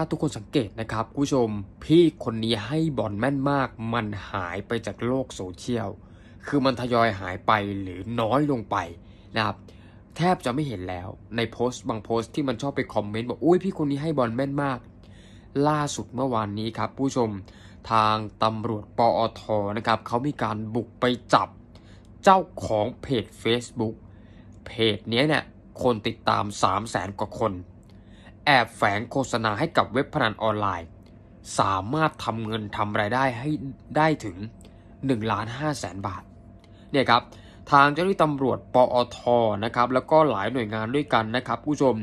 ถ้าทุกคนสังเกต นะครับคุณผู้ชมพี่คนนี้ให้บอลแม่นมาก มันหายไปจากโลกโซเชียลคือมันทยอยหายไปหรือน้อยลงไปนะครับแทบจะไม่เห็นแล้วในโพสต์บางโพสต์ที่มันชอบไปคอมเมนต์บอกอุ้ยพี่คนนี้ให้บอลแม่นมาก ล่าสุดเมื่อวานนี้ครับ ผู้ชมทางตำรวจปอทนะครับเขามีการบุกไปจับ เจ้าของเพจ Facebook เพจนี้เนี่ยคนติดตาม 3 0 0แสนกว่าคนแอบแฝงโฆษณาให้กับเว็บพนันออนไลน์ สามารถทำเงินทำรายได้ ให้ได้ถึง1ล้าน5แสนบาท เนี่ยครับทางเจ้าหน้าที่ตำรวจปอทนะครับ แล้วก็หลายหน่วยงานด้วยกันนะครับผู้ชม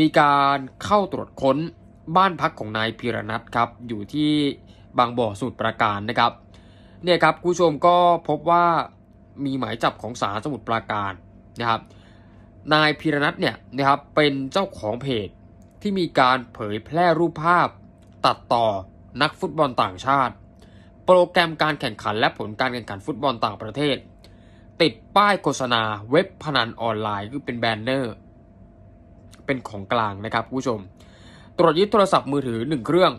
มีการเข้าตรวจค้นบ้านพักของนายพีรนัทครับ อยู่ที่บางบ่อสุดประการนะครับ เนี่ยครับผู้ชมก็พบว่ามีหมายจับของสารสมุทรปราการนะครับ นายพีรนัทเนี่ยนะครับเป็นเจ้าของเพจที่มีการเผยแพร่รูปภาพ ตัดต่อนักฟุตบอลต่างชาติ โปรแกรมการแข่งขันและผลการแข่งขันฟุตบอลต่างประเทศ ติดป้ายโฆษณาเว็บพนันออนไลน์คือเป็นแบนเนอร์ เป็นของกลางนะครับผู้ชม ตรวจยึดโทรศัพท์มือถือ 1 เครื่อง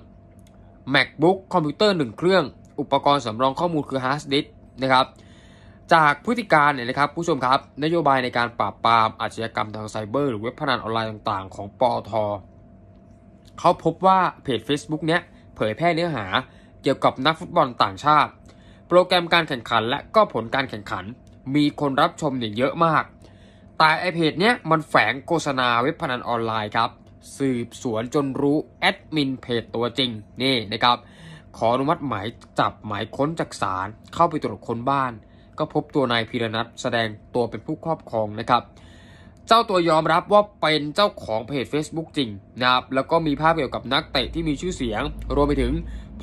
macbook คอมพิวเตอร์1 เครื่อง อุปกรณ์สำรองข้อมูลคือฮาร์ดดิสนะครับจากพฤติการเนี่ยนะครับผู้ชมครับนโยบายในการปราบปรามอาชญากรรมทางไซเบอร์หรือเว็บพนันออนไลน์ต่าง ๆ ของปอทเขาพบว่าเพจ Facebook เนี้ยเผยแพร่เนื้อหาเกี่ยวกับนักฟุตบอลต่างชาติ โปรแกรมการแข่งขันและก็ผลการแข่งขัน มีคนรับชมเนี่ยเยอะมาก แต่ไอเพจเนี้ยมันแฝงโฆษณาเว็บพนันออนไลน์ครับ สืบสวนจนรู้แอดมินเพจตัวจริง นี่นะครับ ขออนุมัติหมายจับหมายค้นจากศาลเข้าไปตรวจค้นบ้าน ก็พบตัวนายพีรนัทแสดงตัวเป็นผู้ครอบครองนะครับเจ้าตัวยอมรับว่าเป็นเจ้าของเพจ Facebook จริงนะครับ แล้วก็มีภาพเกี่ยวกับนักเตะที่มีชื่อเสียง รวมไปถึง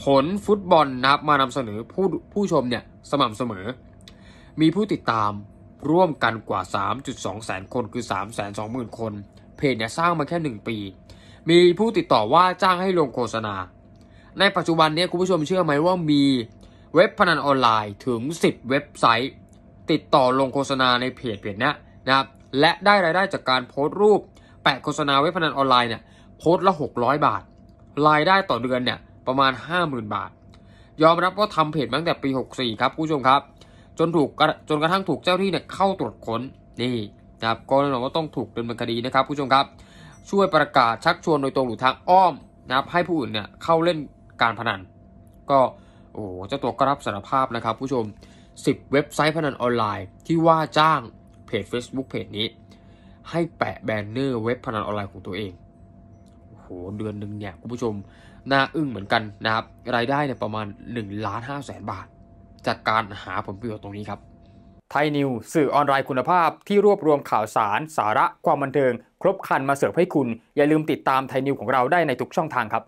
ผลฟุตบอลนะครับ มานำเสนอผู้ผู้ชมเนี่ยสม่ำเสมอ มีผู้ติดตามร่วมกันกว่า 3.2แสนคนคือ 320,000 คน เพจเนี่ยสร้างมาแค่ 1 ปี มีผู้ติดต่อว่าจ้างให้ลงโฆษณา ในปัจจุบันนี้คุณผู้ชมเชื่อไหมว่ามีเว็บพนันออนไลน์ถึง 10 เว็บไซต์ ติดต่อลงโฆษณาในเพจเพจนี้นะครับและได้รายได้จากการโพสต์รูป แปะโฆษณาเว็บพนันออนไลน์เนี่ยโพสต์ละ 600 บาทรายได้ต่อเดือนเนี่ยประมาณ 50,000 บาท ยอมรับว่าทำเพจตั้งแต่ปี 64 ครับผู้ชมครับจนถูกจนกระทั่งถูกเจ้าที่เนี่ยเข้าตรวจค้นนี่นะครับก็แน่นอนว่าต้องถูกดำเนินคดีนะครับผู้ชมครับ ช่วยประกาศชักชวนโดยตรงหรือทางอ้อมนะครับให้ผู้อื่นเนี่ยเข้าเล่นการพนันก็โอ้เจ้าตัวก็รับสารภาพนะครับผู้ชม 10 เว็บไซต์พนันออนไลน์ที่ว่าจ้างพจ Facebook เพจนี้ ให้แปะแบนเนอร์เว็บพนันออนไลน์ของตัวเอง โอ้โห เดือนหนึ่งเนี่ยคุณผู้ชม น่าอึ้งเหมือนกันนะครับ รายได้เนี่ยประมาณ1ล้านห้าแสนบาท จากการหาผลประโยชน์ตรงนี้ครับ ไทยนิวสื่อออนไลน์คุณภาพที่รวบรวมข่าวสาร สาระความบันเทิง ครบครันมาเสิร์ฟให้คุณ อย่าลืมติดตามไทยนิวของเราได้ในทุกช่องทางครับ